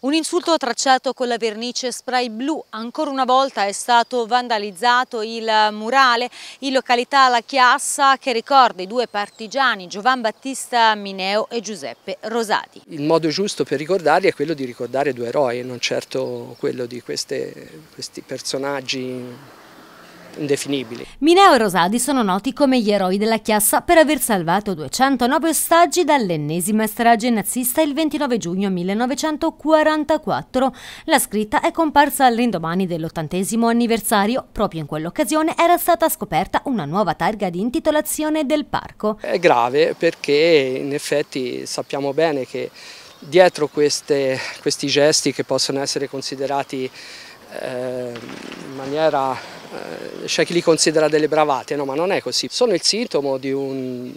Un insulto tracciato con la vernice spray blu, ancora una volta è stato vandalizzato il murale in località La Chiassa che ricorda i due partigiani Giovan Battista Mineo e Giuseppe Rosati. Il modo giusto per ricordarli è quello di ricordare due eroi non certo quello di queste, questi personaggi indefinibili. Mineo e Rosadi sono noti come gli eroi della chiassa per aver salvato 209 ostaggi dall'ennesima strage nazista il 29 giugno 1944. La scritta è comparsa all'indomani dell'ottantesimo anniversario. Proprio in quell'occasione era stata scoperta una nuova targa di intitolazione del parco. È grave perché in effetti sappiamo bene che dietro queste, questi gesti che possono essere considerati eh, in maniera eh, c'è chi li considera delle bravate, no, ma non è così. Sono il sintomo di un,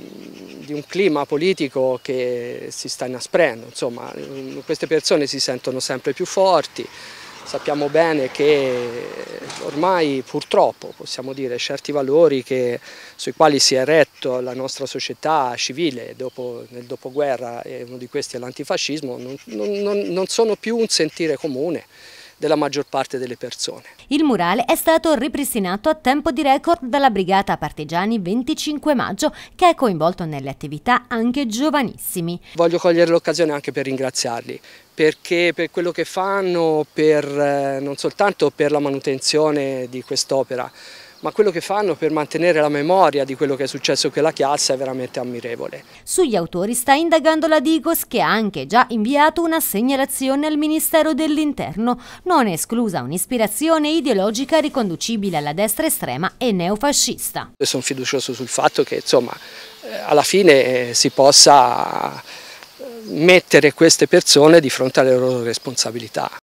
di un clima politico che si sta inasprendo, insomma, eh, queste persone si sentono sempre più forti, sappiamo bene che ormai purtroppo possiamo dire certi valori che, sui quali si è retto la nostra società civile dopo, nel dopoguerra e uno di questi è l'antifascismo non, non, non sono più un sentire comune della maggior parte delle persone. Il murale è stato ripristinato a tempo di record dalla Brigata Partigiani 25 maggio che è coinvolto nelle attività anche giovanissimi. Voglio cogliere l'occasione anche per ringraziarli perché per quello che fanno, per, eh, non soltanto per la manutenzione di quest'opera, ma quello che fanno per mantenere la memoria di quello che è successo in quella Chiazza è veramente ammirevole. Sugli autori sta indagando la Digos che ha anche già inviato una segnalazione al Ministero dell'Interno, non esclusa un'ispirazione ideologica riconducibile alla destra estrema e neofascista. Sono fiducioso sul fatto che insomma eh, alla fine eh, si possa eh, mettere queste persone di fronte alle loro responsabilità.